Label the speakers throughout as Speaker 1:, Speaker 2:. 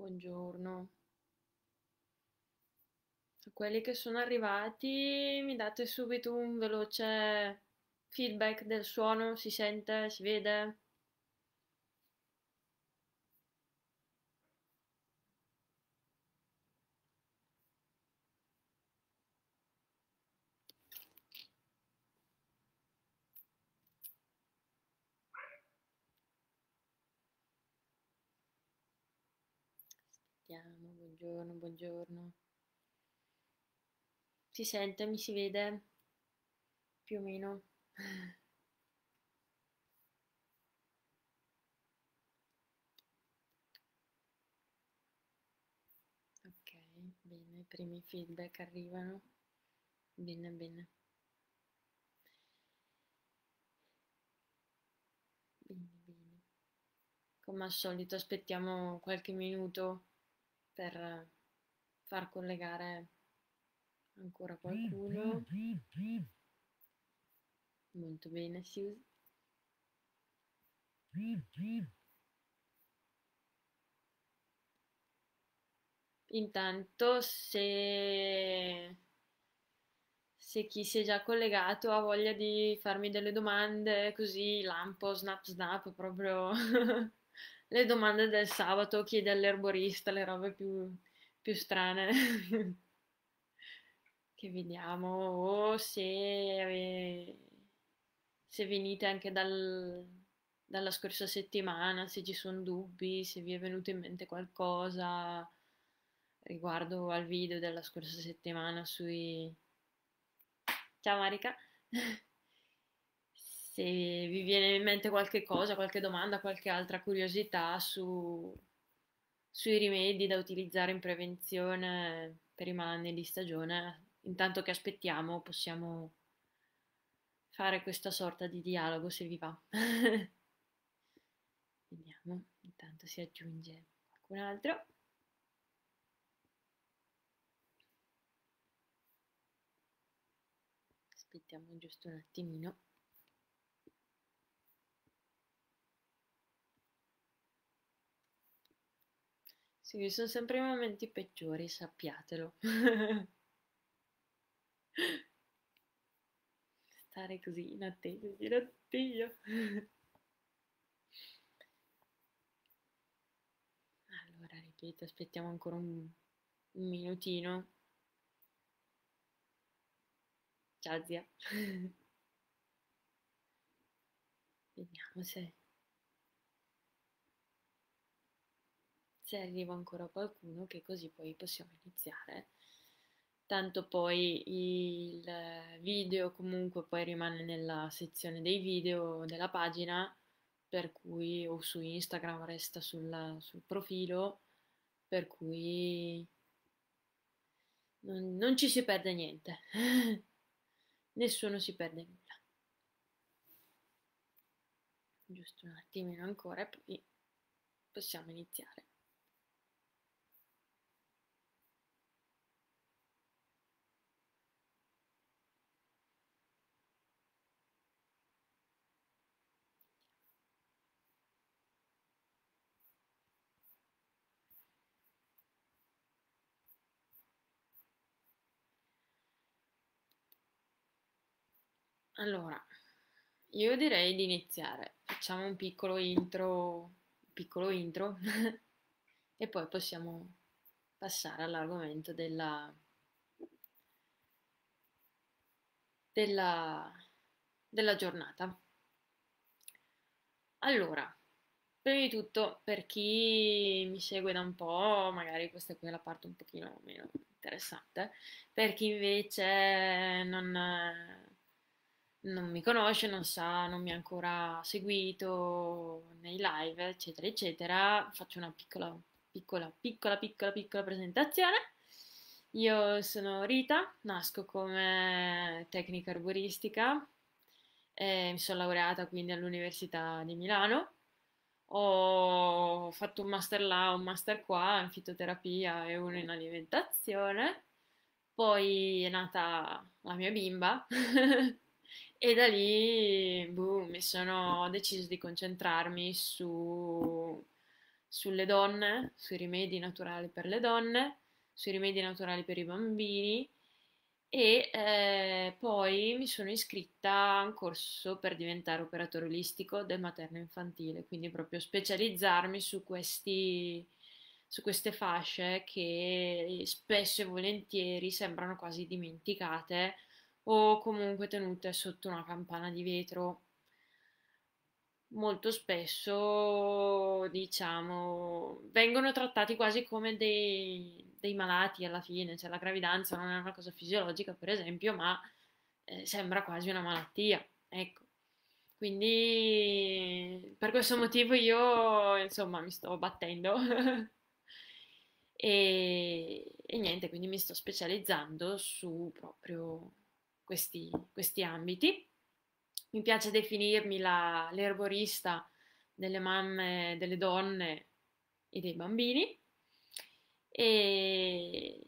Speaker 1: buongiorno. A quelli che sono arrivati mi date subito un veloce feedback del suono, si sente, si vede? buongiorno, buongiorno. Si sente, mi si vede? Più o meno. Ok, bene, i primi feedback arrivano. Bene, bene. Bene, bene. Come al solito aspettiamo qualche minuto per far collegare ancora qualcuno. Molto bene, si usa. Intanto se, se chi si è già collegato ha voglia di farmi delle domande così lampo, snap snap, proprio le domande del sabato, chiedi all'erborista, le robe più, più strane. che vediamo, o se, eh, se venite anche dal, dalla scorsa settimana, se ci sono dubbi, se vi è venuto in mente qualcosa riguardo al video della scorsa settimana sui... Ciao Marica! se vi viene in mente qualche cosa, qualche domanda, qualche altra curiosità su, sui rimedi da utilizzare in prevenzione per i malanni di stagione, intanto che aspettiamo possiamo fare questa sorta di dialogo se vi va. Vediamo, intanto si aggiunge qualcun altro. Aspettiamo giusto un attimino. Sì, sono sempre i momenti peggiori, sappiatelo. Stare così in attesa di Dio. Allora, ripeto, aspettiamo ancora un, un minutino. Ciao zia. Vediamo se se arriva ancora qualcuno che così poi possiamo iniziare. Tanto poi il video comunque poi rimane nella sezione dei video della pagina, per cui o su Instagram resta sulla, sul profilo, per cui non, non ci si perde niente, nessuno si perde nulla. Giusto un attimino ancora e poi possiamo iniziare. Allora, io direi di iniziare. Facciamo un piccolo intro, piccolo intro e poi possiamo passare all'argomento della, della, della giornata. Allora, prima di tutto, per chi mi segue da un po', magari questa è quella parte un pochino meno interessante, per chi invece non non mi conosce, non sa, non mi ha ancora seguito nei live, eccetera, eccetera, faccio una piccola, piccola, piccola, piccola, piccola presentazione. Io sono Rita, nasco come tecnica arboristica, e mi sono laureata quindi all'Università di Milano, ho fatto un master là, un master qua in fitoterapia e uno in alimentazione, poi è nata la mia bimba. E da lì boh, mi sono, deciso di concentrarmi su, sulle donne, sui rimedi naturali per le donne, sui rimedi naturali per i bambini e eh, poi mi sono iscritta a un corso per diventare operatore olistico del materno infantile, quindi proprio specializzarmi su, questi, su queste fasce che spesso e volentieri sembrano quasi dimenticate o comunque tenute sotto una campana di vetro. Molto spesso, diciamo, vengono trattati quasi come dei, dei malati alla fine, cioè la gravidanza non è una cosa fisiologica, per esempio, ma eh, sembra quasi una malattia. Ecco. Quindi per questo motivo io insomma mi sto battendo e, e, niente, quindi mi sto specializzando su proprio questi, questi ambiti. Mi piace definirmi la, l'erborista delle mamme, delle donne e dei bambini. E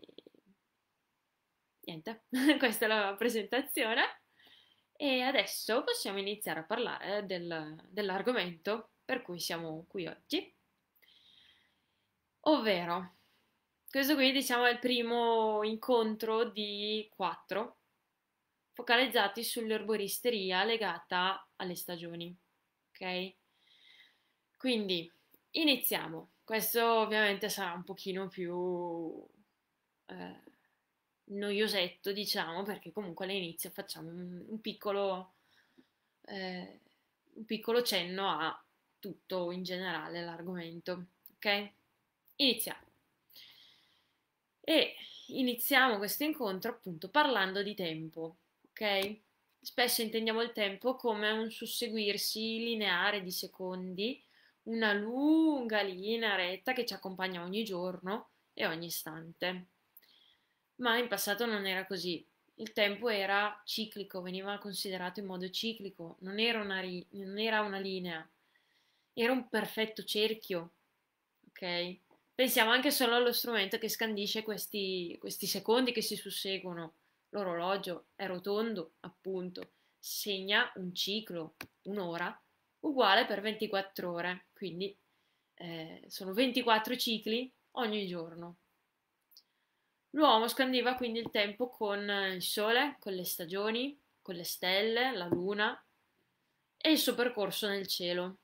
Speaker 1: niente, questa è la presentazione. E adesso possiamo iniziare a parlare del, dell'argomento per cui siamo qui oggi. Ovvero, questo qui diciamo è il primo incontro di quattro focalizzati sull'erboristeria legata alle stagioni. Ok? Quindi iniziamo. Questo ovviamente sarà un pochino più eh, noiosetto, diciamo, perché comunque all'inizio facciamo un, un, piccolo, eh, un piccolo cenno a tutto in generale l'argomento. Ok? Iniziamo. E iniziamo questo incontro appunto parlando di tempo. Spesso intendiamo il tempo come un susseguirsi lineare di secondi, una lunga linea retta che ci accompagna ogni giorno e ogni istante. Ma in passato non era così. Il tempo era ciclico, veniva considerato in modo ciclico, non era una, ri- non era una linea, era un perfetto cerchio, ok? Pensiamo anche solo allo strumento che scandisce questi, questi secondi che si susseguono l'orologio è rotondo, appunto, segna un ciclo, un'ora, uguale per 24 ore, quindi eh, sono 24 cicli ogni giorno. L'uomo scandiva quindi il tempo con eh, il sole, con le stagioni, con le stelle, la luna e il suo percorso nel cielo,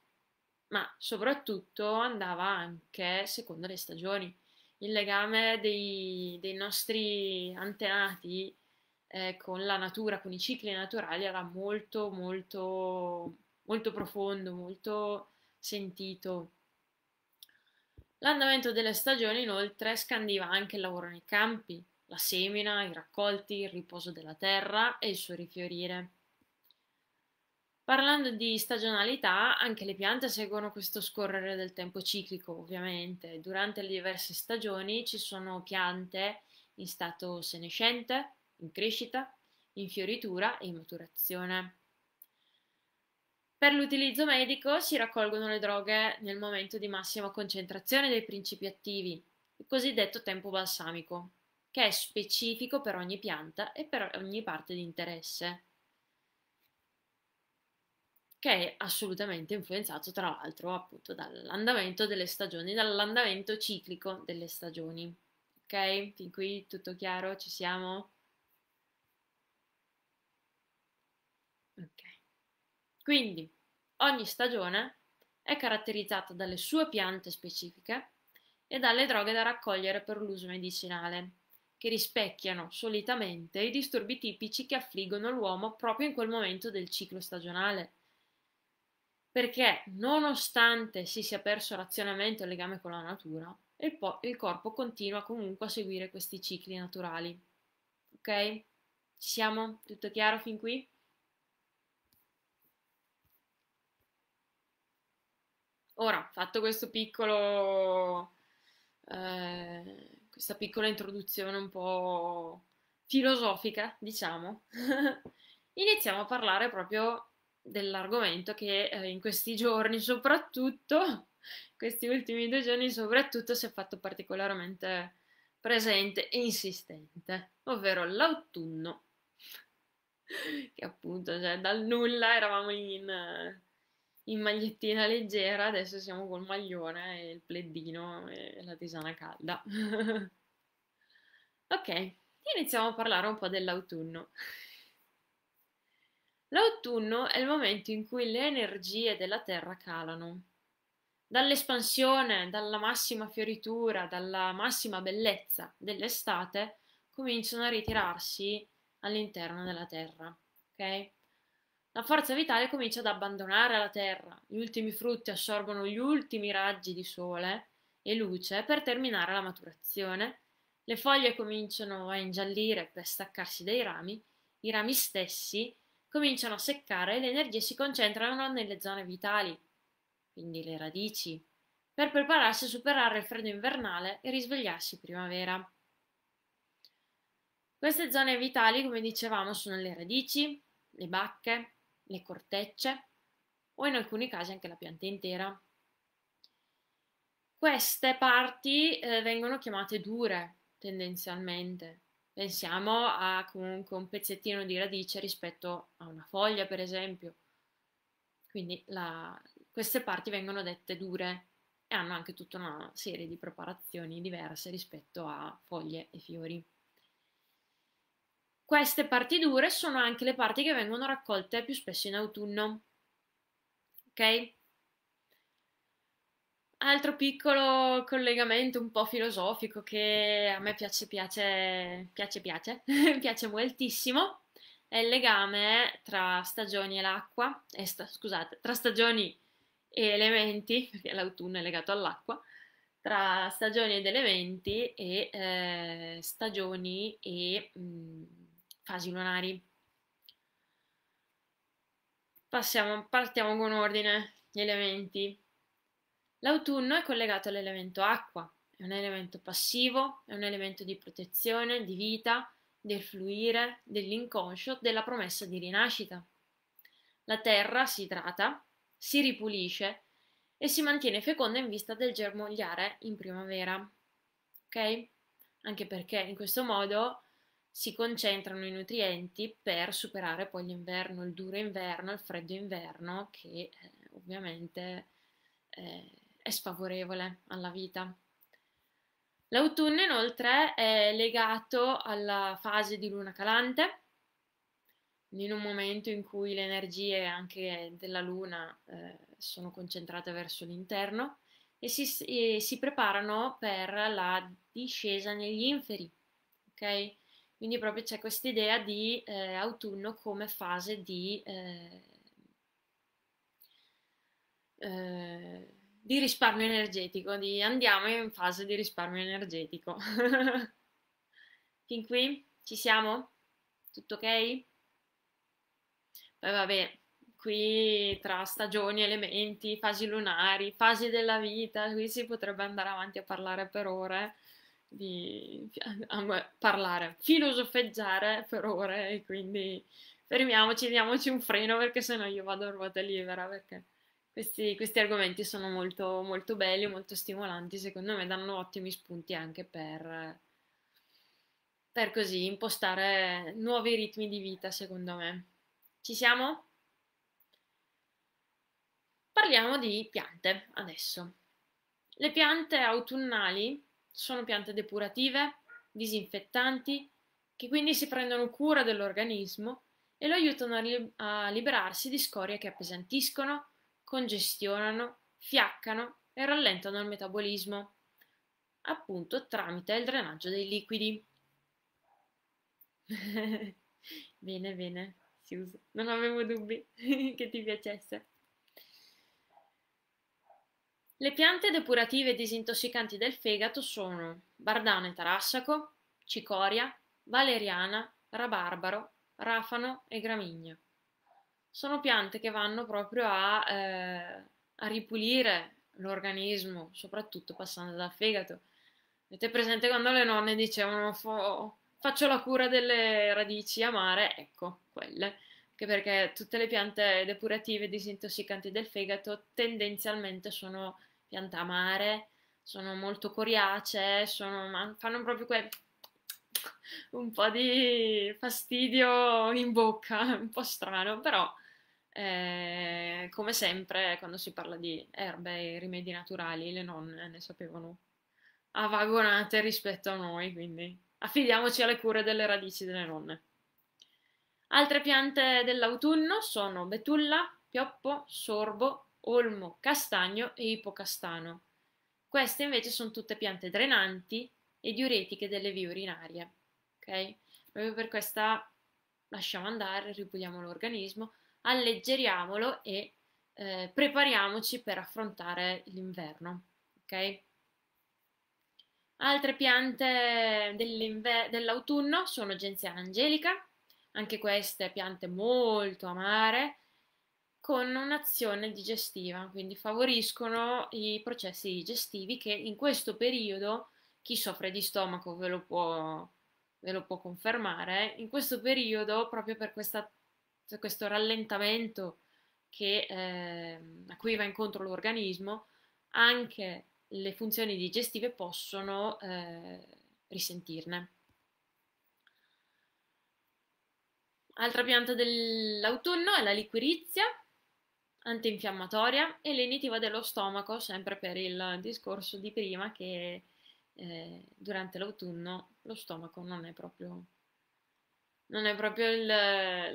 Speaker 1: ma soprattutto andava anche secondo le stagioni. Il legame dei, dei nostri antenati eh, con la natura, con i cicli naturali, era molto, molto, molto profondo, molto sentito. L'andamento delle stagioni inoltre scandiva anche il lavoro nei campi, la semina, i raccolti, il riposo della terra e il suo rifiorire. Parlando di stagionalità, anche le piante seguono questo scorrere del tempo ciclico, ovviamente. Durante le diverse stagioni ci sono piante in stato senescente, in crescita, in fioritura e in maturazione. Per l'utilizzo medico si raccolgono le droghe nel momento di massima concentrazione dei principi attivi, il cosiddetto tempo balsamico, che è specifico per ogni pianta e per ogni parte di interesse, che è assolutamente influenzato tra l'altro appunto dall'andamento delle stagioni, dall'andamento ciclico delle stagioni. Ok? Fin qui tutto chiaro? Ci siamo? Quindi ogni stagione è caratterizzata dalle sue piante specifiche e dalle droghe da raccogliere per l'uso medicinale, che rispecchiano solitamente i disturbi tipici che affliggono l'uomo proprio in quel momento del ciclo stagionale. Perché nonostante si sia perso razionamento e legame con la natura, il, po- il corpo continua comunque a seguire questi cicli naturali. Ok? Ci siamo? Tutto chiaro fin qui? Ora, fatto questo piccolo, eh, questa piccola introduzione un po' filosofica, diciamo, iniziamo a parlare proprio dell'argomento che eh, in questi giorni, soprattutto questi ultimi due giorni, soprattutto si è fatto particolarmente presente e insistente, ovvero l'autunno, che appunto cioè, dal nulla eravamo in in magliettina leggera, adesso siamo col maglione e il pleddino e la tisana calda. ok, iniziamo a parlare un po' dell'autunno. L'autunno è il momento in cui le energie della terra calano. Dall'espansione, dalla massima fioritura, dalla massima bellezza dell'estate, cominciano a ritirarsi all'interno della terra, ok? la forza vitale comincia ad abbandonare la terra, gli ultimi frutti assorbono gli ultimi raggi di sole e luce per terminare la maturazione, le foglie cominciano a ingiallire per staccarsi dai rami, i rami stessi cominciano a seccare e le energie si concentrano nelle zone vitali, quindi le radici, per prepararsi a superare il freddo invernale e risvegliarsi primavera. Queste zone vitali, come dicevamo, sono le radici, le bacche, le cortecce o in alcuni casi anche la pianta intera. Queste parti eh, vengono chiamate dure tendenzialmente. Pensiamo a comunque un pezzettino di radice rispetto a una foglia, per esempio. Quindi la, queste parti vengono dette dure e hanno anche tutta una serie di preparazioni diverse rispetto a foglie e fiori. Queste parti dure sono anche le parti che vengono raccolte più spesso in autunno. Ok? Altro piccolo collegamento un po' filosofico che a me piace, piace, piace, piace, piace moltissimo è il legame tra stagioni e l'acqua, eh, sta, scusate, tra stagioni e elementi, perché l'autunno è legato all'acqua, tra stagioni ed elementi e eh, stagioni e... Mh, mm, fasi lunari. Passiamo, partiamo con ordine, gli elementi. L'autunno è collegato all'elemento acqua, è un elemento passivo, è un elemento di protezione, di vita, del fluire, dell'inconscio, della promessa di rinascita. La terra si idrata, si ripulisce e si mantiene feconda in vista del germogliare in primavera. Ok? Anche perché in questo modo si concentrano i nutrienti per superare poi l'inverno, il duro inverno, il freddo inverno che eh, ovviamente eh, è sfavorevole alla vita. L'autunno inoltre è legato alla fase di luna calante, in un momento in cui le energie anche della luna eh, sono concentrate verso l'interno e si, e si preparano per la discesa negli inferi, ok? Quindi proprio c'è questa idea di eh, autunno come fase di, eh, eh, di, risparmio energetico, di andiamo in fase di risparmio energetico. Fin qui? Ci siamo? Tutto ok? Poi vabbè, qui tra stagioni, elementi, fasi lunari, fasi della vita, qui si potrebbe andare avanti a parlare per ore di parlare, filosofeggiare per ore e quindi fermiamoci, diamoci un freno perché sennò io vado a ruota libera perché questi, questi argomenti sono molto, molto belli, molto stimolanti, secondo me danno ottimi spunti anche per, per così impostare nuovi ritmi di vita, secondo me. Ci siamo? Parliamo di piante adesso. Le piante autunnali sono piante depurative, disinfettanti, che quindi si prendono cura dell'organismo e lo aiutano a, li- a liberarsi di scorie che appesantiscono, congestionano, fiaccano e rallentano il metabolismo, appunto tramite il drenaggio dei liquidi. bene, bene, Susan, non avevo dubbi che ti piacesse. Le piante depurative e disintossicanti del fegato sono bardano e tarassaco, cicoria, valeriana, rabarbaro, rafano e gramigna. Sono piante che vanno proprio a, eh, a ripulire l'organismo, soprattutto passando dal fegato. Avete presente quando le nonne dicevano faccio la cura delle radici amare? Ecco, quelle anche perché tutte le piante depurative e disintossicanti del fegato tendenzialmente sono pianta amare, sono molto coriacee, sono, fanno proprio quel un po' di fastidio in bocca, un po' strano, però eh, come sempre quando si parla di erbe e rimedi naturali le nonne ne sapevano avagonate rispetto a noi, quindi affidiamoci alle cure delle radici delle nonne. Altre piante dell'autunno sono betulla, pioppo, sorbo, olmo castagno e ipocastano. Queste invece sono tutte piante drenanti e diuretiche delle vie urinarie. Ok? Proprio per questa lasciamo andare, ripuliamo l'organismo, alleggeriamolo e eh, prepariamoci per affrontare l'inverno. Ok? Altre piante dell'autunno sono Genzia angelica, anche queste piante molto amare, con un'azione digestiva, quindi favoriscono i processi digestivi che in questo periodo, chi soffre di stomaco ve lo può, ve lo può confermare, in questo periodo proprio per questa, cioè questo rallentamento che, eh, a cui va incontro l'organismo, anche le funzioni digestive possono eh, risentirne. Altra pianta dell'autunno è la liquirizia, antinfiammatoria e lenitiva dello stomaco, sempre per il discorso di prima che eh, durante l'autunno lo stomaco non è proprio, non è proprio il,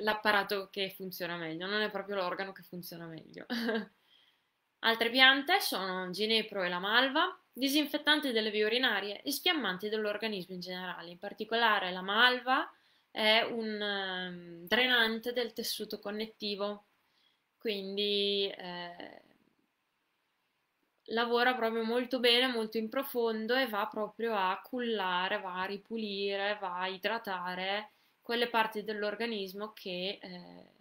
Speaker 1: l'apparato che funziona meglio, non è proprio l'organo che funziona meglio. Altre piante sono ginepro e la malva, disinfettanti delle vie urinarie e sfiammanti dell'organismo in generale, in particolare la malva è un um, drenante del tessuto connettivo quindi eh, lavora proprio molto bene, molto in profondo e va proprio a cullare, va a ripulire, va a idratare quelle parti dell'organismo che eh,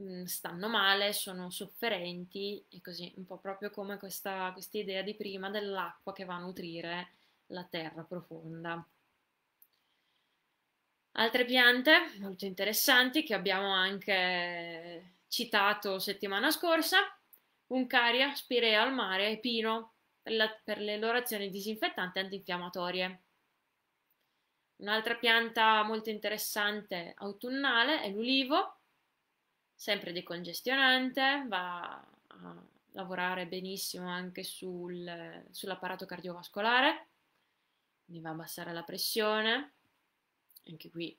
Speaker 1: mm, stanno male, sono sofferenti e così, un po' proprio come questa, questa idea di prima dell'acqua che va a nutrire la terra profonda. Altre piante molto interessanti che abbiamo anche citato settimana scorsa, Uncaria, Spirea al mare e Pino per, la, per le loro azioni disinfettanti e antinfiammatorie. Un'altra pianta molto interessante autunnale è l'ulivo, sempre decongestionante, va a lavorare benissimo anche sul, sull'apparato cardiovascolare, quindi va a abbassare la pressione, anche qui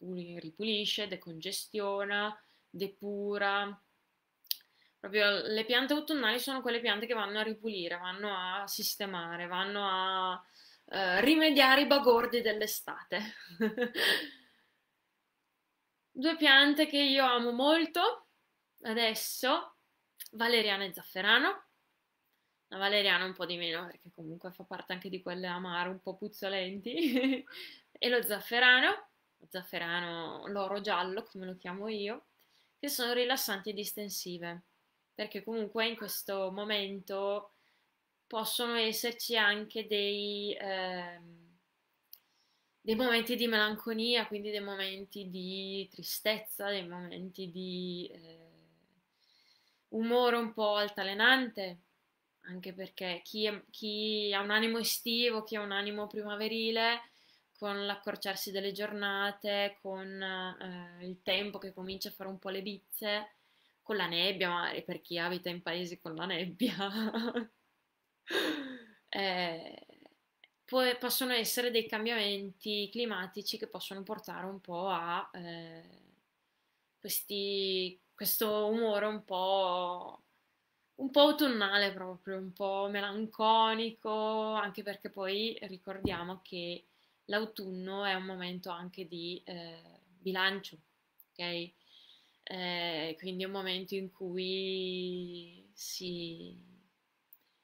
Speaker 1: ripulisce, decongestiona, depura. Proprio le piante autunnali sono quelle piante che vanno a ripulire, vanno a sistemare, vanno a eh, rimediare i bagordi dell'estate. Due piante che io amo molto adesso, valeriana e zafferano. La valeriana un po' di meno perché comunque fa parte anche di quelle amare un po' puzzolenti. e lo zafferano, lo zafferano l'oro giallo come lo chiamo io, che sono rilassanti e distensive, perché comunque in questo momento possono esserci anche dei, eh, dei momenti di melanconia, quindi dei momenti di tristezza, dei momenti di eh, umore un po' altalenante, anche perché chi, è, chi ha un animo estivo, chi ha un animo primaverile, con l'accorciarsi delle giornate, con eh, il tempo che comincia a fare un po' le bizze, con la nebbia, magari per chi abita in paesi con la nebbia. eh, poi possono essere dei cambiamenti climatici che possono portare un po' a eh, questi, questo umore un po' un po' autunnale proprio, un po' melanconico, anche perché poi ricordiamo che l'autunno è un momento anche di eh, bilancio, ok? Eh, quindi è un momento in cui si,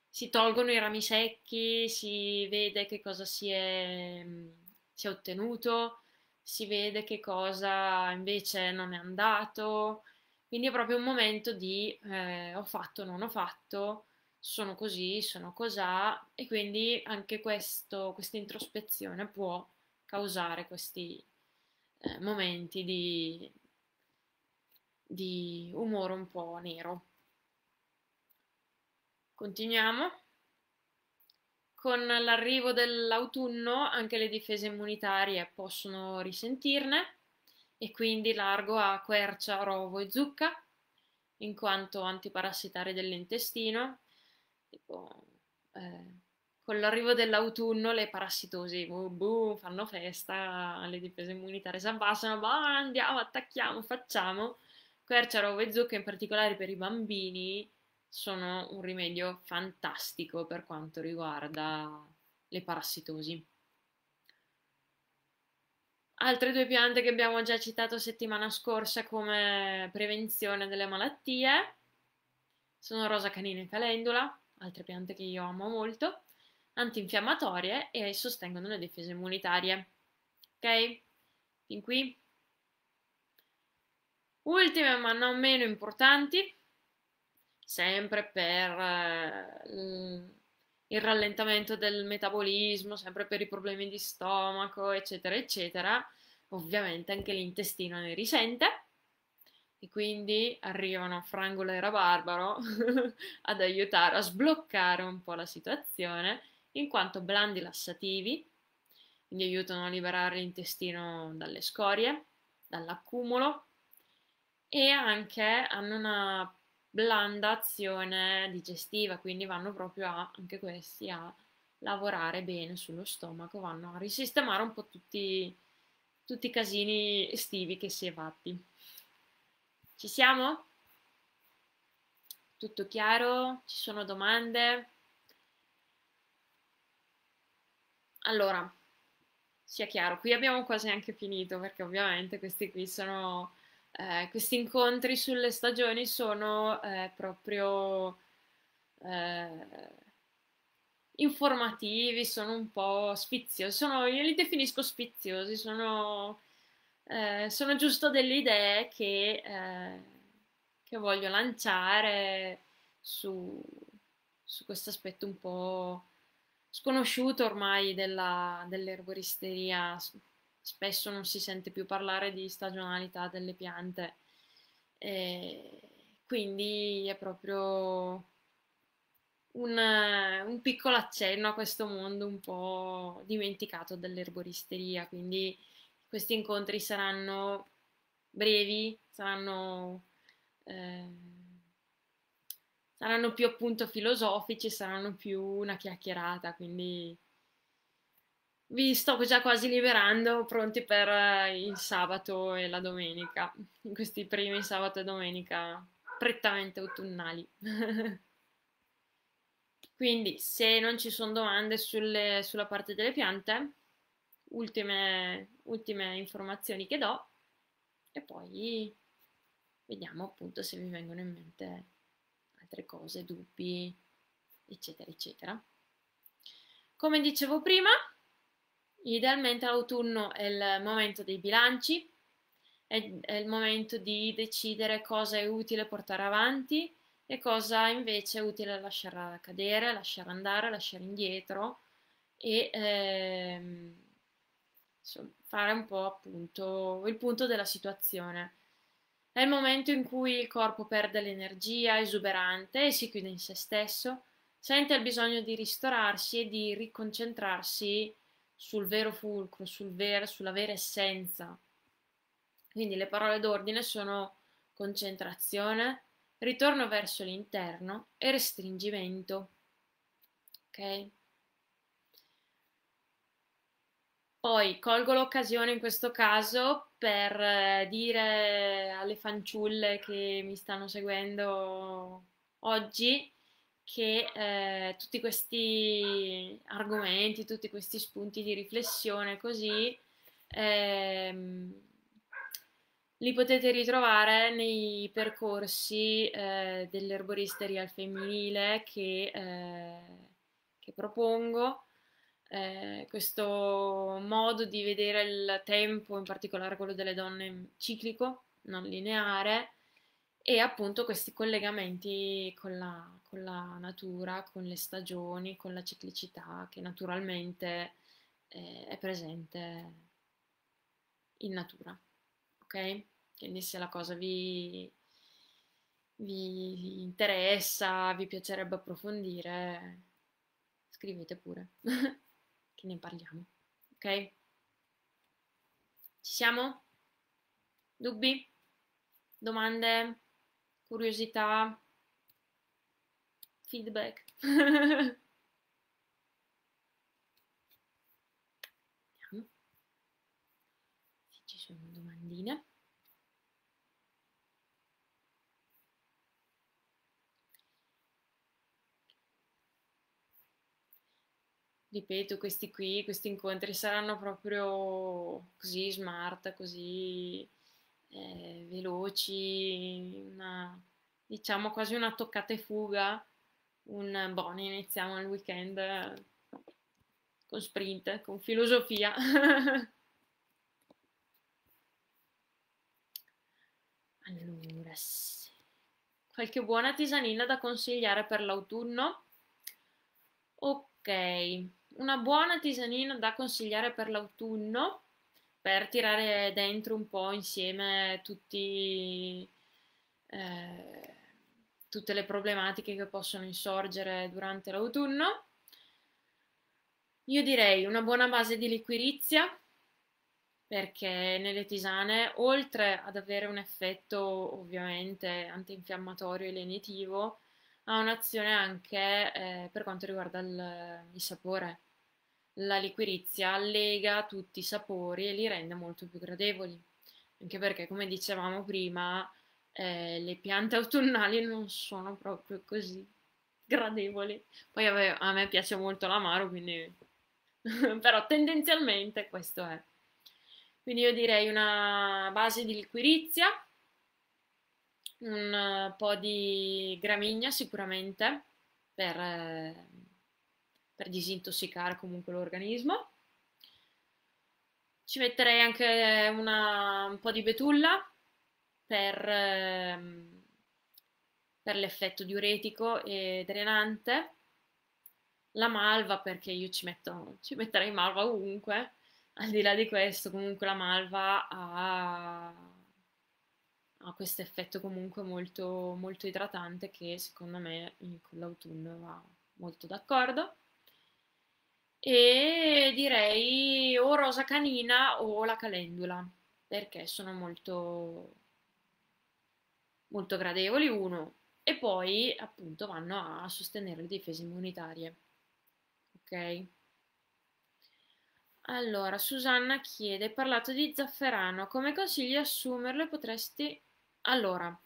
Speaker 1: si, tolgono i rami secchi, si vede che cosa si è, mm, si è ottenuto, si vede che cosa invece non è andato, quindi è proprio un momento di eh, ho fatto, non ho fatto, sono così, sono cosà e quindi anche questa introspezione può causare questi eh, momenti di, di umore un po' nero. Continuiamo. Con l'arrivo dell'autunno anche le difese immunitarie possono risentirne e quindi largo a quercia, rovo e zucca in quanto antiparassitari dell'intestino tipo, eh, con l'arrivo dell'autunno le parassitosi buh, buh, fanno festa, le difese immunitarie si abbassano, bah, andiamo, attacchiamo, facciamo. Quercia, e zucca, in particolare per i bambini, sono un rimedio fantastico per quanto riguarda le parassitosi. Altre due piante che abbiamo già citato settimana scorsa come prevenzione delle malattie sono rosa canina e calendula altre piante che io amo molto, antinfiammatorie e sostengono le difese immunitarie. Ok? Fin qui. Ultime ma non meno importanti, sempre per eh, il rallentamento del metabolismo, sempre per i problemi di stomaco, eccetera, eccetera. Ovviamente anche l'intestino ne risente e quindi arrivano Frangola e Rabarbaro ad aiutare a sbloccare un po' la situazione, in quanto blandi lassativi, quindi aiutano a liberare l'intestino dalle scorie, dall'accumulo, e anche hanno una blanda azione digestiva, quindi vanno proprio a, anche questi a lavorare bene sullo stomaco, vanno a risistemare un po' tutti, tutti i casini estivi che si è fatti. Ci siamo? Tutto chiaro? Ci sono domande? Allora, sia chiaro, qui abbiamo quasi anche finito perché ovviamente questi qui sono, eh, questi incontri sulle stagioni sono eh, proprio eh, informativi, sono un po' spiziosi, sono, io li definisco spiziosi, sono eh, sono giusto delle idee che, eh, che voglio lanciare su, su questo aspetto un po' sconosciuto ormai della, dell'erboristeria. Spesso non si sente più parlare di stagionalità delle piante. E quindi è proprio un, un, piccolo accenno a questo mondo un po' dimenticato dell'erboristeria. Quindi questi incontri saranno brevi, saranno, eh, saranno più appunto filosofici, saranno più una chiacchierata, quindi vi sto già quasi liberando, pronti per eh, il sabato e la domenica, in questi primi sabato e domenica prettamente autunnali. Quindi, se non ci sono domande sulle, sulla parte delle piante, ultime, ultime informazioni che do e poi vediamo appunto se vi vengono in mente altre cose, dubbi, eccetera, eccetera. Come dicevo prima, idealmente l'autunno è il momento dei bilanci, è, il momento di decidere cosa è utile portare avanti e cosa invece è utile lasciare cadere, lasciare andare, lasciare indietro e ehm, fare un po' appunto il punto della situazione. È il momento in cui il corpo perde l'energia esuberante e si chiude in se stesso, sente il bisogno di ristorarsi e di riconcentrarsi sul vero fulcro, sul ver, sulla vera essenza. Quindi le parole d'ordine sono concentrazione, ritorno verso l'interno e restringimento. Ok? Poi colgo l'occasione in questo caso per eh, dire alle fanciulle che mi stanno seguendo oggi che eh, tutti questi argomenti, tutti questi spunti di riflessione così ehm, li potete ritrovare nei percorsi eh, dell'erboristeria al femminile che, eh, che propongo eh, questo modo di vedere il tempo, in particolare quello delle donne ciclico, non lineare, e appunto questi collegamenti con la, con la natura, con le stagioni, con la ciclicità che naturalmente eh, è presente in natura. Ok? Quindi se la cosa vi, vi interessa, vi piacerebbe approfondire, scrivete pure. che ne parliamo. Ok? Ci siamo? Dubbi? Domande? Curiosità? Feedback? ripeto, questi qui, questi incontri saranno proprio così smart, così eh, veloci, una, diciamo quasi una toccata e fuga, un buon iniziamo il weekend con sprint, con filosofia. allora, qualche buona tisanina da consigliare per l'autunno? Ok una buona tisanina da consigliare per l'autunno per tirare dentro un po' insieme tutti, eh, tutte le problematiche che possono insorgere durante l'autunno. Io direi una buona base di liquirizia perché nelle tisane, oltre ad avere un effetto ovviamente antinfiammatorio e lenitivo, ha un'azione anche eh, per quanto riguarda il, il sapore la liquirizia allega tutti i sapori e li rende molto più gradevoli, anche perché come dicevamo prima eh, le piante autunnali non sono proprio così gradevoli. Poi vabbè, a me piace molto l'amaro, quindi però tendenzialmente questo è. Quindi io direi una base di liquirizia, un po' di gramigna sicuramente per eh, per disintossicare comunque l'organismo. Ci metterei anche una, un po' di betulla per, ehm, per l'effetto diuretico e drenante. La malva perché io ci, metto, ci metterei malva ovunque. Al di là di questo, comunque la malva ha, ha questo effetto comunque molto, molto idratante che secondo me con l'autunno va molto d'accordo e direi o rosa canina o la calendula perché sono molto, molto gradevoli uno e poi appunto vanno a sostenere le difese immunitarie ok allora Susanna chiede hai parlato di zafferano come consigli assumerlo potresti allora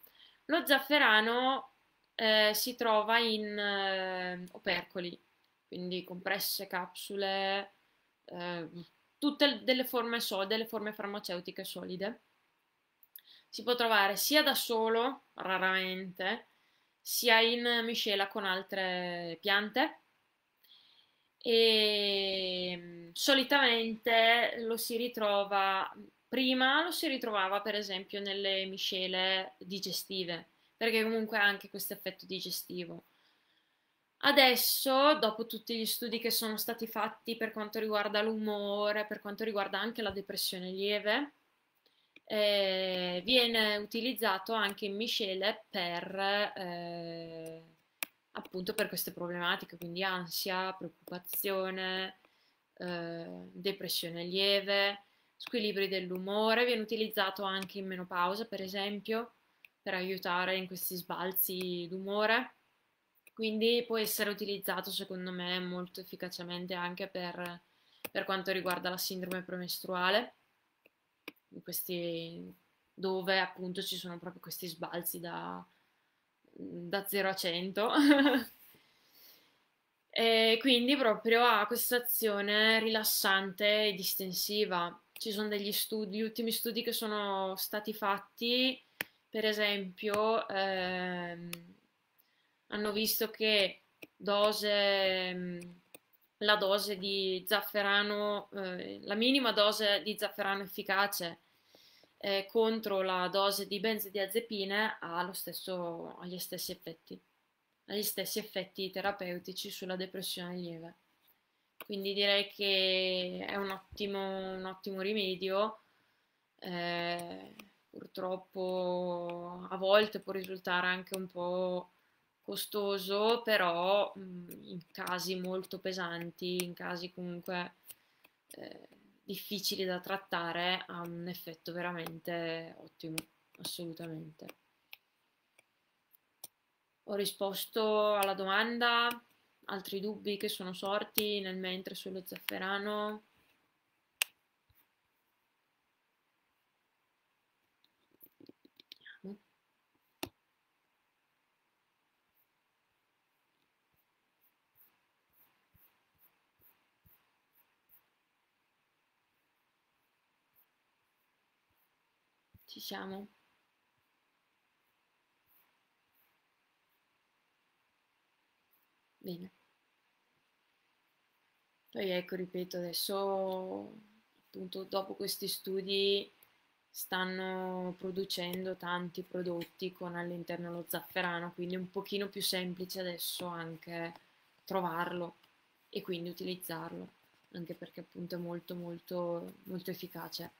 Speaker 1: lo zafferano eh, si trova in eh, opercoli quindi compresse, capsule, eh, tutte delle forme solide, delle forme farmaceutiche solide. Si può trovare sia da solo, raramente, sia in miscela con altre piante e ehm, solitamente lo si ritrova prima lo si ritrovava per esempio nelle miscele digestive perché comunque ha anche questo effetto digestivo Adesso, dopo tutti gli studi che sono stati fatti per quanto riguarda l'umore, per quanto riguarda anche la depressione lieve, eh, viene utilizzato anche in miscele per, eh, appunto per queste problematiche, quindi ansia, preoccupazione, eh, depressione lieve, squilibri dell'umore, viene utilizzato anche in menopausa, per esempio, per aiutare in questi sbalzi d'umore. Quindi può essere utilizzato secondo me molto efficacemente anche per, per quanto riguarda la sindrome premestruale, questi, dove appunto ci sono proprio questi sbalzi da, da 0 a 100. e quindi proprio ha questa azione rilassante e distensiva. Ci sono degli studi, gli ultimi studi che sono stati fatti, per esempio, ehm, hanno visto che dose, mm, la dose di zafferano, eh, la minima dose di zafferano efficace eh, contro la dose di benzodiazepine ha, stesso, ha gli stessi effetti, ha stessi effetti terapeutici sulla depressione lieve. Quindi direi che è un ottimo, un ottimo rimedio. Eh, purtroppo a volte può risultare anche un po' costoso, però mhmm, in casi molto pesanti, in casi comunque eh, difficili da trattare, ha un effetto veramente ottimo, assolutamente. Ho risposto alla domanda, altri dubbi che sono sorti nel mentre sullo zafferano? Ci siamo. Bene. Poi ecco, ripeto, adesso appunto dopo questi studi stanno producendo tanti prodotti con all'interno lo zafferano, quindi è un pochino più semplice adesso anche trovarlo e quindi utilizzarlo, anche perché appunto è molto molto molto efficace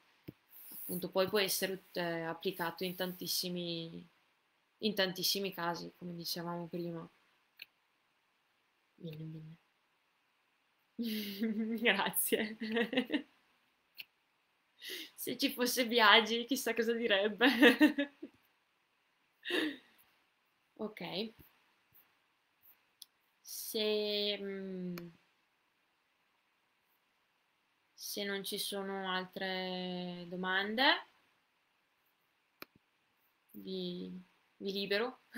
Speaker 1: appunto poi può essere eh, applicato in tantissimi, in tantissimi casi, come dicevamo prima. Bene, bene. Grazie. Se ci fosse Biagi, chissà cosa direbbe. ok. Se... Mh mm, se non ci sono altre domande vi, vi libero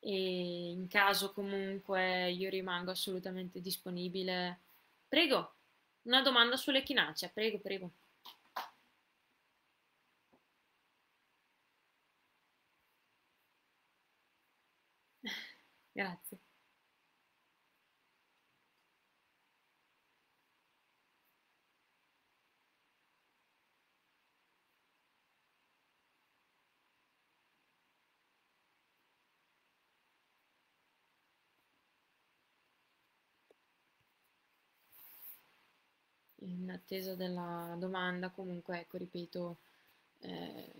Speaker 1: e in caso comunque io rimango assolutamente disponibile prego una domanda sull'echinacea prego prego grazie attesa della domanda, comunque ecco, ripeto, eh...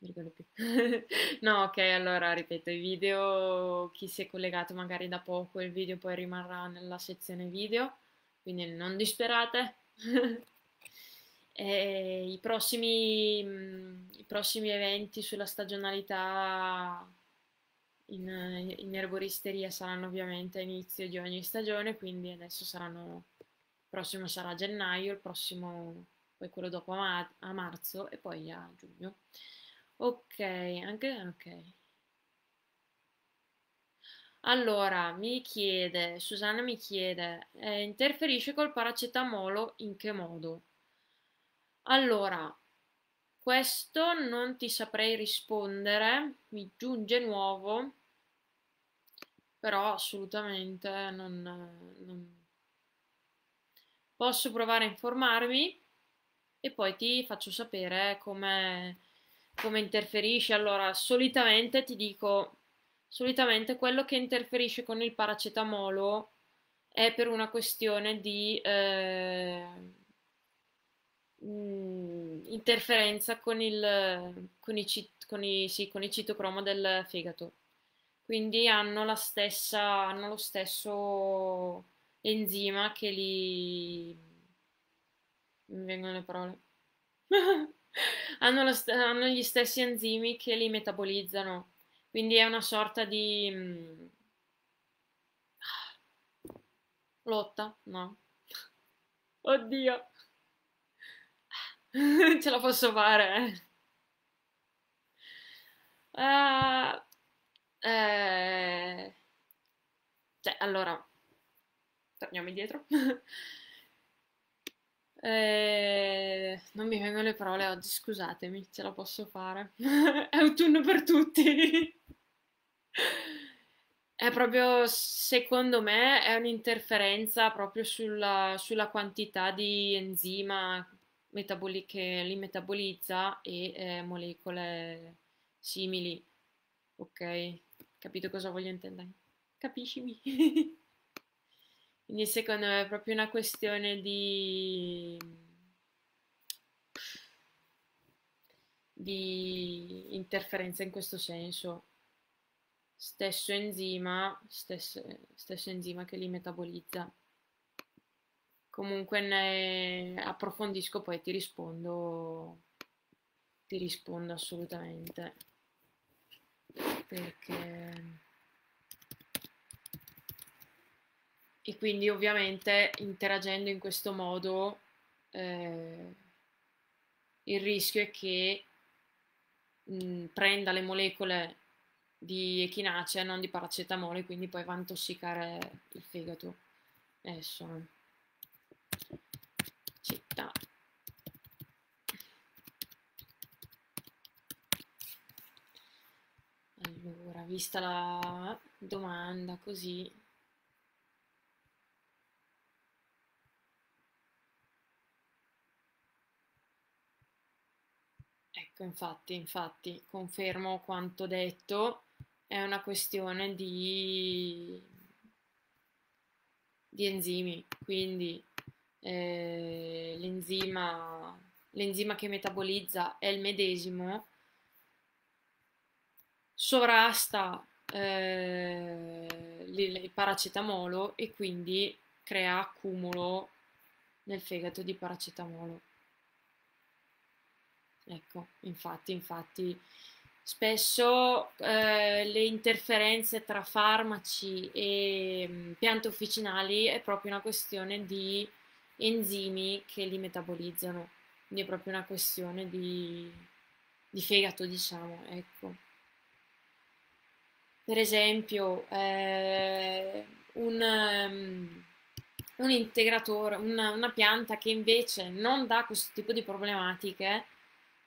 Speaker 1: no, ok, allora ripeto, i video, chi si è collegato magari da poco, il video poi rimarrà nella sezione video, quindi non disperate. i, prossimi, mm, I prossimi eventi sulla stagionalità in, eh, in erboristeria saranno ovviamente a inizio di ogni stagione, quindi adesso saranno, il prossimo sarà a gennaio, il prossimo poi quello dopo a, mar a marzo e poi a giugno. Ok, anche ok. Allora, mi chiede, Susanna mi chiede, eh, interferisce col paracetamolo in che modo? Allora, questo non ti saprei rispondere, mi giunge nuovo, però assolutamente non, non... posso provare a informarmi e poi ti faccio sapere come, come interferisce. Allora, solitamente ti dico, solitamente quello che interferisce con il paracetamolo è per una questione di... Eh, mh, mm, interferenza con il, con i, con i, sì, con il citocromo del fegato. Quindi hanno, la stessa, hanno lo stesso enzima che li... mi vengono le parole. hanno, st- hanno, gli stessi enzimi che li metabolizzano. Quindi è una sorta di... Mh, mm, lotta, no? Oddio! Ce la posso fare. Uh, eh, cioè, allora, torniamo indietro. eh, non mi vengono le parole oggi, scusatemi, ce la posso fare. È autunno per tutti. È proprio, secondo me, è un'interferenza proprio sulla, sulla quantità di enzima metaboli- che li metabolizza e eh, molecole simili. Ok? Capito cosa voglio intendere? Capiscimi? Quindi secondo me è proprio una questione di... di interferenza in questo senso. Stesso enzima, stesso, stesso enzima che li metabolizza comunque ne approfondisco poi ti rispondo ti rispondo assolutamente perché e quindi ovviamente interagendo in questo modo eh, il rischio è che mh, mm, prenda le molecole di echinacea non di paracetamolo e quindi poi va a intossicare il fegato adesso città. Allora, vista la domanda così, Ecco, infatti, infatti, confermo quanto detto, è una questione di, di enzimi, quindi eh, l'enzima, l'enzima che metabolizza è il medesimo, sovrasta eh, il paracetamolo e quindi crea accumulo nel fegato di paracetamolo. Ecco, infatti, infatti, spesso eh, le interferenze tra farmaci e mm, piante officinali è proprio una questione di enzimi che li metabolizzano, quindi è proprio una questione di, di fegato, diciamo, ecco. Per esempio, eh, un, ehm, un, integratore, una, una, pianta che invece non dà questo tipo di problematiche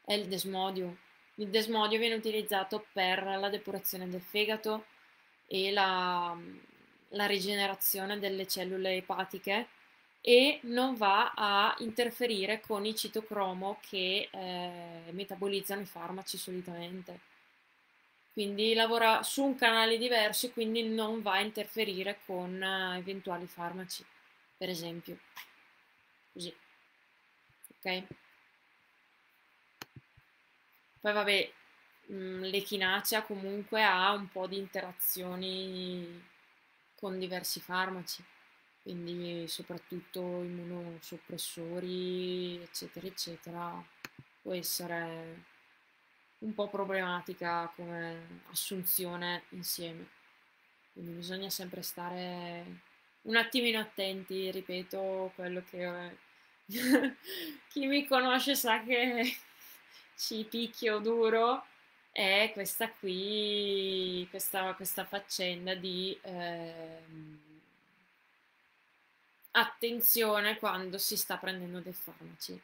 Speaker 1: è il desmodio. Il desmodio viene utilizzato per la depurazione del fegato e la, la rigenerazione delle cellule epatiche e non va a interferire con i citocromo che eh, metabolizzano i farmaci solitamente. Quindi lavora su un canale diverso e quindi non va a interferire con eh, eventuali farmaci, per esempio. Così. Ok? Poi vabbè, mm, l'echinacea comunque ha un po' di interazioni con diversi farmaci quindi soprattutto immunosoppressori, eccetera, eccetera, può essere un po' problematica come assunzione insieme. Quindi bisogna sempre stare un attimino attenti, ripeto, quello che chi mi conosce sa che ci picchio duro è questa qui, questa, questa faccenda di... Ehm, attenzione quando si sta prendendo dei farmaci.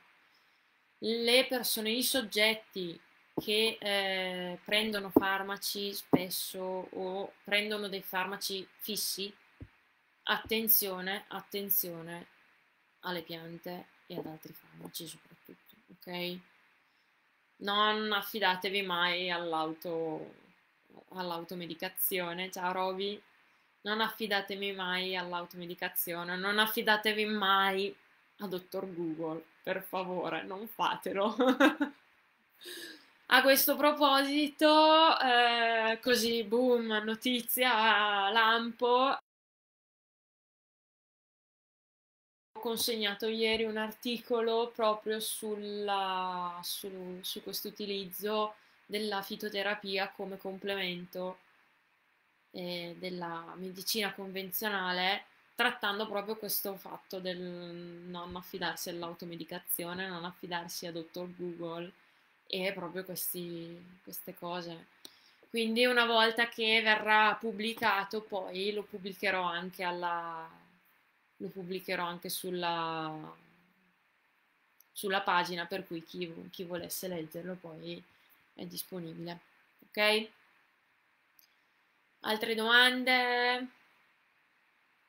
Speaker 1: Le persone, i soggetti che eh, prendono farmaci spesso o prendono dei farmaci fissi, attenzione, attenzione alle piante e ad altri farmaci soprattutto, ok? Non affidatevi mai all'auto, all'automedicazione. Ciao Roby! non affidatevi mai all'automedicazione, non affidatevi mai a dottor Google, per favore, non fatelo. a questo proposito, eh, così boom, notizia, lampo, consegnato ieri un articolo proprio sulla, su, su questo utilizzo della fitoterapia come complemento eh, della medicina convenzionale trattando proprio questo fatto del non affidarsi all'automedicazione, non affidarsi a dottor Google e proprio questi, queste cose. Quindi una volta che verrà pubblicato poi lo pubblicherò anche, alla, lo pubblicherò anche sulla, sulla pagina per cui chi, chi volesse leggerlo poi è disponibile. Ok? Altre domande?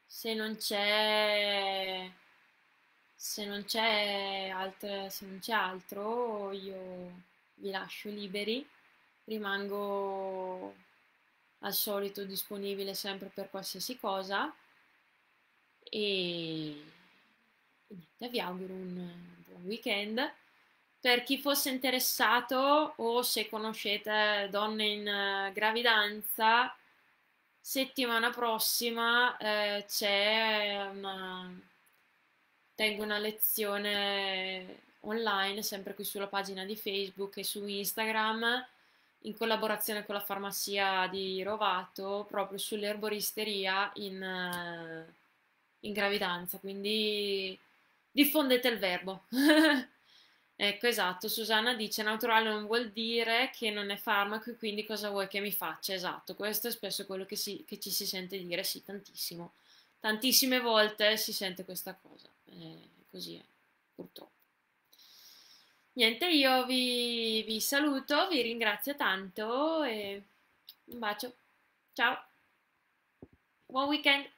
Speaker 1: Se non c'è se non c'è altro, se non c'è altro io vi lascio liberi, rimango al solito disponibile sempre per qualsiasi cosa e, niente, vi auguro un buon weekend. Per chi fosse interessato o se conoscete donne in eh, gravidanza, settimana prossima eh, c'è una... tengo una lezione online, sempre qui sulla pagina di Facebook e su Instagram, in collaborazione con la farmacia di Rovato, proprio sull'erboristeria in, eh, in gravidanza. Quindi diffondete il verbo. Ecco, esatto, Susanna dice naturale non vuol dire che non è farmaco e quindi cosa vuoi che mi faccia? Esatto, questo è spesso quello che, si, che ci si sente dire, sì, tantissimo. Tantissime volte si sente questa cosa, eh, così è, purtroppo. Niente, io vi, vi saluto, vi ringrazio tanto e un bacio. Ciao, buon weekend!